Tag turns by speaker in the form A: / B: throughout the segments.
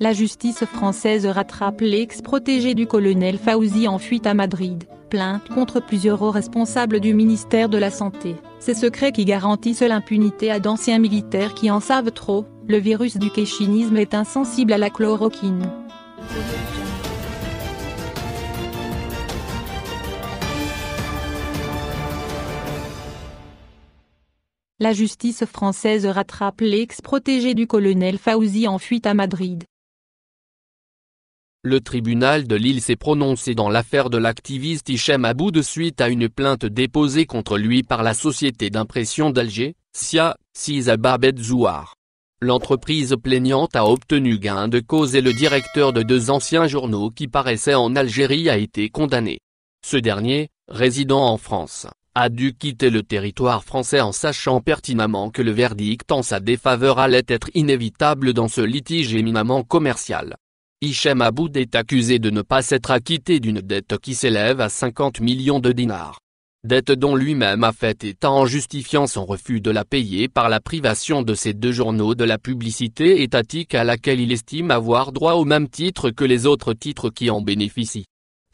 A: La justice française rattrape l'ex-protégé du colonel Fauzi en fuite à Madrid, plainte contre plusieurs hauts responsables du ministère de la Santé. Ces secrets qui garantissent l'impunité à d'anciens militaires qui en savent trop, le virus du kéchinisme est insensible à la chloroquine. La justice française rattrape l'ex-protégé du colonel Fauzi en fuite à Madrid,
B: le tribunal de Lille s'est prononcé dans l'affaire de l'activiste Hichem Abou de suite à une plainte déposée contre lui par la société d'impression d'Alger, SIA, Sizababet Zouar. L'entreprise plaignante a obtenu gain de cause et le directeur de deux anciens journaux qui paraissaient en Algérie a été condamné. Ce dernier, résident en France, a dû quitter le territoire français en sachant pertinemment que le verdict en sa défaveur allait être inévitable dans ce litige éminemment commercial. Hichem Aboud est accusé de ne pas s'être acquitté d'une dette qui s'élève à 50 millions de dinars. Dette dont lui-même a fait état en justifiant son refus de la payer par la privation de ses deux journaux de la publicité étatique à laquelle il estime avoir droit au même titre que les autres titres qui en bénéficient.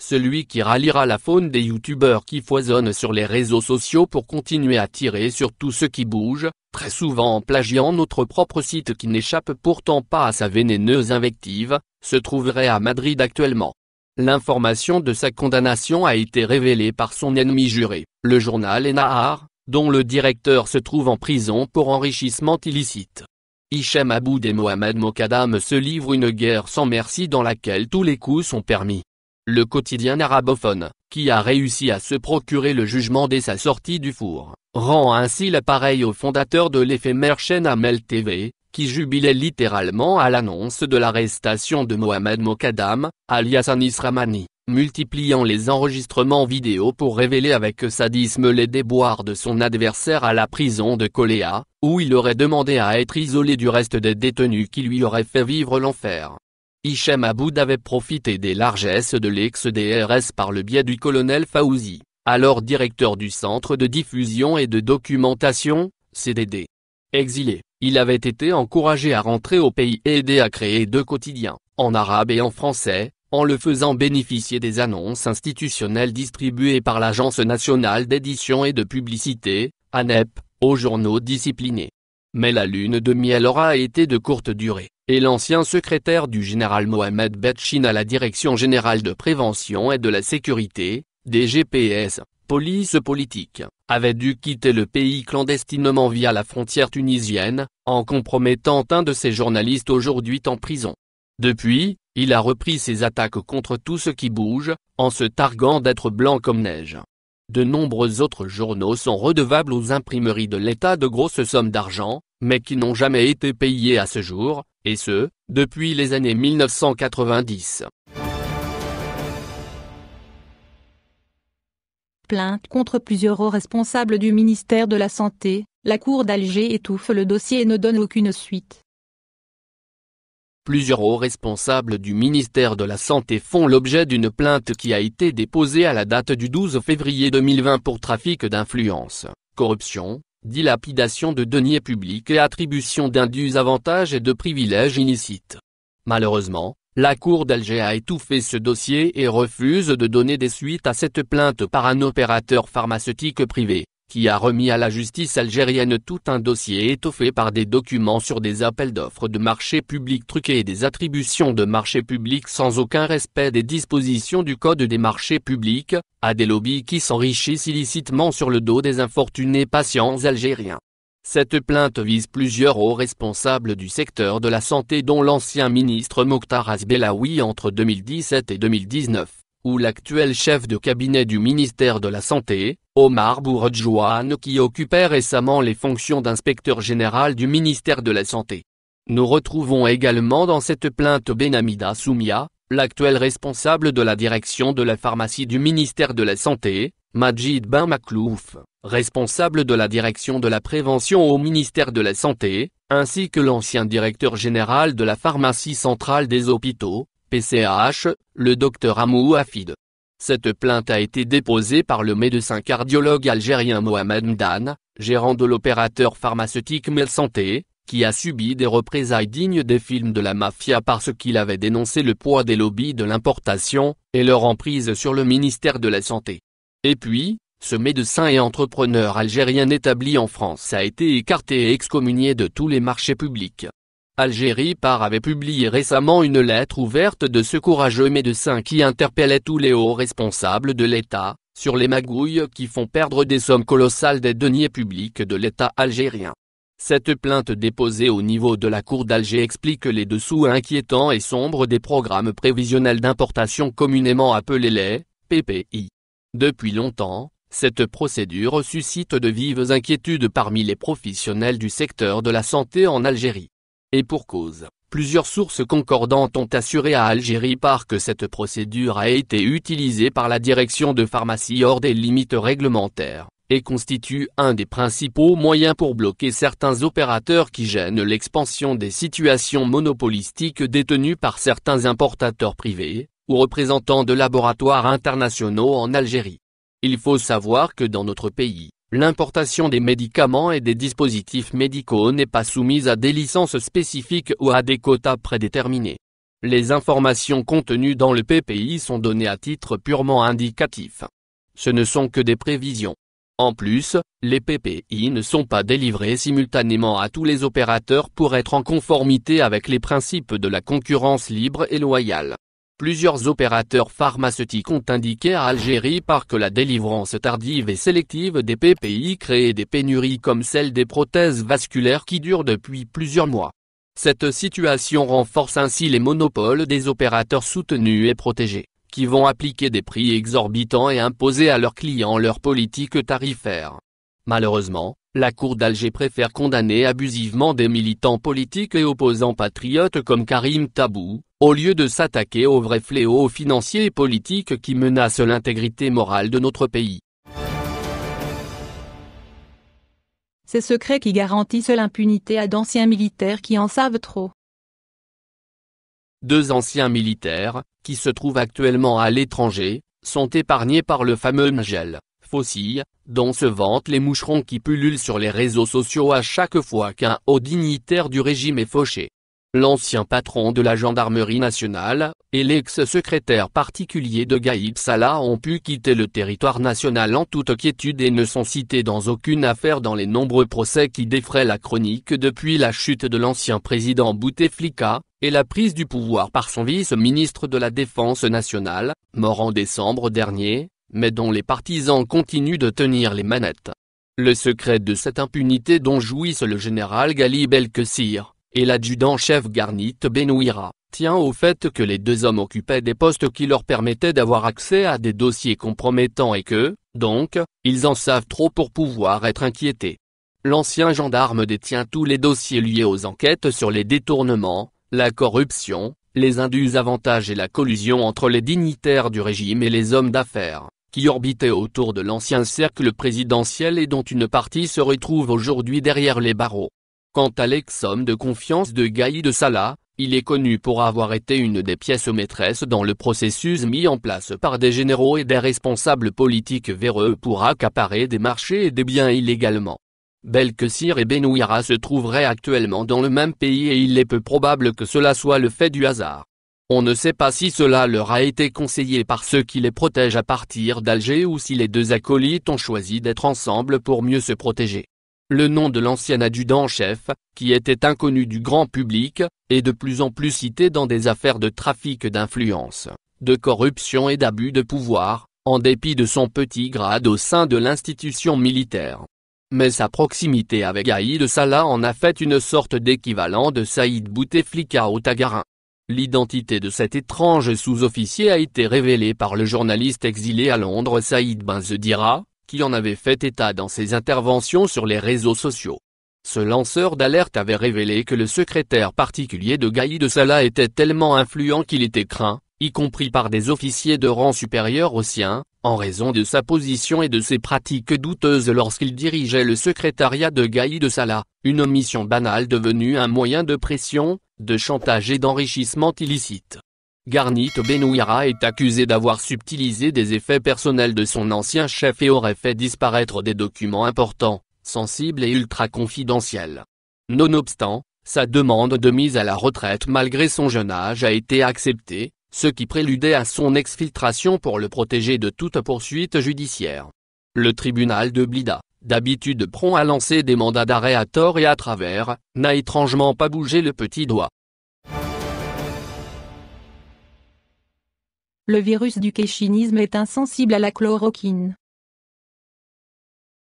B: Celui qui ralliera la faune des youtubeurs qui foisonnent sur les réseaux sociaux pour continuer à tirer sur tout ce qui bouge, très souvent en plagiant notre propre site qui n'échappe pourtant pas à sa vénéneuse invective, se trouverait à Madrid actuellement. L'information de sa condamnation a été révélée par son ennemi juré, le journal Enahar, dont le directeur se trouve en prison pour enrichissement illicite. Hichem Aboud et Mohamed Mokadam se livrent une guerre sans merci dans laquelle tous les coups sont permis. Le quotidien arabophone, qui a réussi à se procurer le jugement dès sa sortie du four, rend ainsi l'appareil au fondateur de l'éphémère chaîne Amel TV, qui jubilait littéralement à l'annonce de l'arrestation de Mohamed Mokadam, alias Anis Ramani, multipliant les enregistrements vidéo pour révéler avec sadisme les déboires de son adversaire à la prison de Coléa, où il aurait demandé à être isolé du reste des détenus qui lui auraient fait vivre l'enfer. Hichem Aboud avait profité des largesses de l'ex-DRS par le biais du colonel Faouzi, alors directeur du Centre de diffusion et de documentation, CDD. Exilé, il avait été encouragé à rentrer au pays et aider à créer deux quotidiens, en arabe et en français, en le faisant bénéficier des annonces institutionnelles distribuées par l'Agence nationale d'édition et de publicité, ANEP, aux journaux disciplinés. Mais la lune de miel aura été de courte durée, et l'ancien secrétaire du général Mohamed Betchine à la Direction générale de prévention et de la sécurité, DGPS, police politique, avait dû quitter le pays clandestinement via la frontière tunisienne, en compromettant un de ses journalistes aujourd'hui en prison. Depuis, il a repris ses attaques contre tout ce qui bouge, en se targuant d'être blanc comme neige. De nombreux autres journaux sont redevables aux imprimeries de l'État de grosses sommes d'argent, mais qui n'ont jamais été payées à ce jour, et ce, depuis les années 1990.
A: Plainte contre plusieurs hauts responsables du ministère de la Santé, la Cour d'Alger étouffe le dossier et ne donne aucune suite.
B: Plusieurs hauts responsables du ministère de la Santé font l'objet d'une plainte qui a été déposée à la date du 12 février 2020 pour trafic d'influence, corruption, dilapidation de deniers publics et attribution d'indus avantages et de privilèges illicites. Malheureusement, la Cour d'Alger a étouffé ce dossier et refuse de donner des suites à cette plainte par un opérateur pharmaceutique privé qui a remis à la justice algérienne tout un dossier étoffé par des documents sur des appels d'offres de marché public truqués et des attributions de marché public sans aucun respect des dispositions du Code des marchés publics, à des lobbies qui s'enrichissent illicitement sur le dos des infortunés patients algériens. Cette plainte vise plusieurs hauts responsables du secteur de la santé dont l'ancien ministre Mokhtar Azbelawi entre 2017 et 2019 ou l'actuel chef de cabinet du ministère de la Santé, Omar Bouradjouane, qui occupait récemment les fonctions d'inspecteur général du ministère de la Santé. Nous retrouvons également dans cette plainte Benamida Soumia, l'actuel responsable de la direction de la pharmacie du ministère de la Santé, Majid Ben Maklouf, responsable de la direction de la prévention au ministère de la Santé, ainsi que l'ancien directeur général de la pharmacie centrale des hôpitaux, PCAH, le docteur Amou Afid. Cette plainte a été déposée par le médecin cardiologue algérien Mohamed Mdan, gérant de l'opérateur pharmaceutique Mel Santé, qui a subi des représailles dignes des films de la mafia parce qu'il avait dénoncé le poids des lobbies de l'importation, et leur emprise sur le ministère de la Santé. Et puis, ce médecin et entrepreneur algérien établi en France a été écarté et excommunié de tous les marchés publics. Algérie Par avait publié récemment une lettre ouverte de ce courageux médecin qui interpellait tous les hauts responsables de l'État, sur les magouilles qui font perdre des sommes colossales des deniers publics de l'État algérien. Cette plainte déposée au niveau de la Cour d'Alger explique les dessous inquiétants et sombres des programmes prévisionnels d'importation communément appelés les PPI. Depuis longtemps, cette procédure suscite de vives inquiétudes parmi les professionnels du secteur de la santé en Algérie. Et pour cause, plusieurs sources concordantes ont assuré à Algérie par que cette procédure a été utilisée par la direction de pharmacie hors des limites réglementaires, et constitue un des principaux moyens pour bloquer certains opérateurs qui gênent l'expansion des situations monopolistiques détenues par certains importateurs privés, ou représentants de laboratoires internationaux en Algérie. Il faut savoir que dans notre pays, L'importation des médicaments et des dispositifs médicaux n'est pas soumise à des licences spécifiques ou à des quotas prédéterminés. Les informations contenues dans le PPI sont données à titre purement indicatif. Ce ne sont que des prévisions. En plus, les PPI ne sont pas délivrés simultanément à tous les opérateurs pour être en conformité avec les principes de la concurrence libre et loyale. Plusieurs opérateurs pharmaceutiques ont indiqué à Algérie par que la délivrance tardive et sélective des PPI crée des pénuries comme celle des prothèses vasculaires qui durent depuis plusieurs mois. Cette situation renforce ainsi les monopoles des opérateurs soutenus et protégés, qui vont appliquer des prix exorbitants et imposer à leurs clients leur politique tarifaire. Malheureusement, la Cour d'Alger préfère condamner abusivement des militants politiques et opposants patriotes comme Karim Tabou, au lieu de s'attaquer aux vrais fléaux financiers et politiques qui menacent l'intégrité morale de notre pays.
A: Ces secrets qui garantissent l'impunité à d'anciens militaires qui en savent trop.
B: Deux anciens militaires, qui se trouvent actuellement à l'étranger, sont épargnés par le fameux gel fossile, dont se vantent les moucherons qui pullulent sur les réseaux sociaux à chaque fois qu'un haut dignitaire du régime est fauché l'ancien patron de la gendarmerie nationale, et l'ex-secrétaire particulier de Gaïb Salah ont pu quitter le territoire national en toute quiétude et ne sont cités dans aucune affaire dans les nombreux procès qui défraient la chronique depuis la chute de l'ancien président Bouteflika, et la prise du pouvoir par son vice-ministre de la Défense nationale, mort en décembre dernier, mais dont les partisans continuent de tenir les manettes. Le secret de cette impunité dont jouissent le général el Belkessir, et l'adjudant-chef Garnit Benouira, tient au fait que les deux hommes occupaient des postes qui leur permettaient d'avoir accès à des dossiers compromettants et que, donc, ils en savent trop pour pouvoir être inquiétés. L'ancien gendarme détient tous les dossiers liés aux enquêtes sur les détournements, la corruption, les indus avantages et la collusion entre les dignitaires du régime et les hommes d'affaires, qui orbitaient autour de l'ancien cercle présidentiel et dont une partie se retrouve aujourd'hui derrière les barreaux. Quant à l'ex-homme de confiance de Gaïd Salah, il est connu pour avoir été une des pièces maîtresses dans le processus mis en place par des généraux et des responsables politiques véreux pour accaparer des marchés et des biens illégalement. Belkessir et Benouira se trouveraient actuellement dans le même pays et il est peu probable que cela soit le fait du hasard. On ne sait pas si cela leur a été conseillé par ceux qui les protègent à partir d'Alger ou si les deux acolytes ont choisi d'être ensemble pour mieux se protéger le nom de l'ancien adjudant-chef, qui était inconnu du grand public, est de plus en plus cité dans des affaires de trafic d'influence, de corruption et d'abus de pouvoir, en dépit de son petit grade au sein de l'institution militaire. Mais sa proximité avec Aïd Salah en a fait une sorte d'équivalent de Saïd Bouteflika au Tagarin. L'identité de cet étrange sous-officier a été révélée par le journaliste exilé à Londres Saïd Benzedira, en avait fait état dans ses interventions sur les réseaux sociaux. Ce lanceur d'alerte avait révélé que le secrétaire particulier de Gaï de Sala était tellement influent qu'il était craint, y compris par des officiers de rang supérieur au sien, en raison de sa position et de ses pratiques douteuses lorsqu'il dirigeait le secrétariat de Gaï de Sala, une omission banale devenue un moyen de pression, de chantage et d'enrichissement illicite. Garnit Benouira est accusé d'avoir subtilisé des effets personnels de son ancien chef et aurait fait disparaître des documents importants, sensibles et ultra confidentiels. Nonobstant, sa demande de mise à la retraite malgré son jeune âge a été acceptée, ce qui préludait à son exfiltration pour le protéger de toute poursuite judiciaire. Le tribunal de Blida, d'habitude prompt à lancer des mandats d'arrêt à tort et à travers, n'a étrangement pas bougé le petit doigt.
A: Le virus du kéchinisme est insensible à la chloroquine.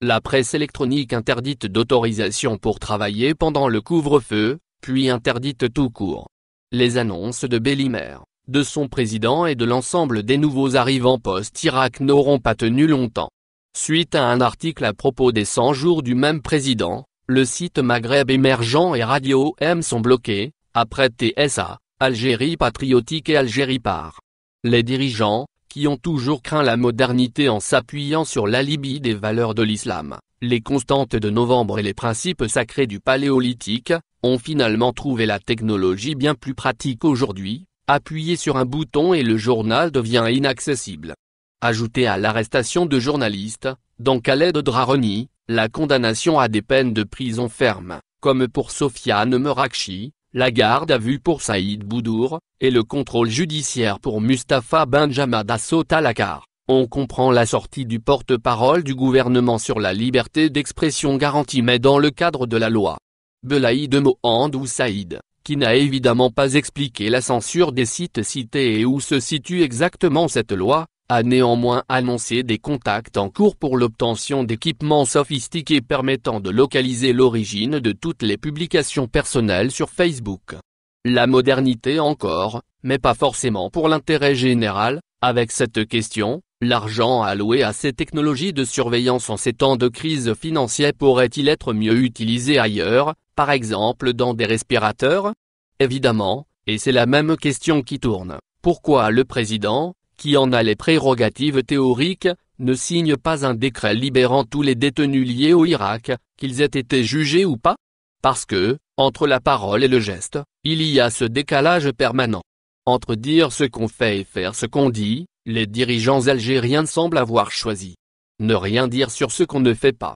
B: La presse électronique interdite d'autorisation pour travailler pendant le couvre-feu, puis interdite tout court. Les annonces de Bellimer, de son président et de l'ensemble des nouveaux arrivants post-Irak n'auront pas tenu longtemps. Suite à un article à propos des 100 jours du même président, le site Maghreb émergent et Radio M sont bloqués, après TSA, Algérie patriotique et Algérie par. Les dirigeants, qui ont toujours craint la modernité en s'appuyant sur l'alibi des valeurs de l'islam, les constantes de novembre et les principes sacrés du paléolithique, ont finalement trouvé la technologie bien plus pratique aujourd'hui, appuyez sur un bouton et le journal devient inaccessible. Ajouté à l'arrestation de journalistes, dans Khaled Draroni, la condamnation à des peines de prison ferme, comme pour Sofiane Murakshi la garde à vue pour Saïd Boudour, et le contrôle judiciaire pour Mustapha Benjamin la CAR. On comprend la sortie du porte-parole du gouvernement sur la liberté d'expression garantie mais dans le cadre de la loi. Belaïd Mohand ou Saïd, qui n'a évidemment pas expliqué la censure des sites cités et où se situe exactement cette loi, a néanmoins annoncé des contacts en cours pour l'obtention d'équipements sophistiqués permettant de localiser l'origine de toutes les publications personnelles sur Facebook. La modernité encore, mais pas forcément pour l'intérêt général, avec cette question, l'argent alloué à ces technologies de surveillance en ces temps de crise financière pourrait-il être mieux utilisé ailleurs, par exemple dans des respirateurs Évidemment, et c'est la même question qui tourne. Pourquoi le président, qui en a les prérogatives théoriques, ne signe pas un décret libérant tous les détenus liés au Irak, qu'ils aient été jugés ou pas Parce que, entre la parole et le geste, il y a ce décalage permanent. Entre dire ce qu'on fait et faire ce qu'on dit, les dirigeants algériens semblent avoir choisi. Ne rien dire sur ce qu'on ne fait pas.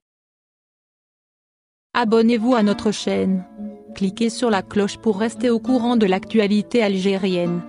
A: Abonnez-vous à notre chaîne. Cliquez sur la cloche pour rester au courant de l'actualité algérienne.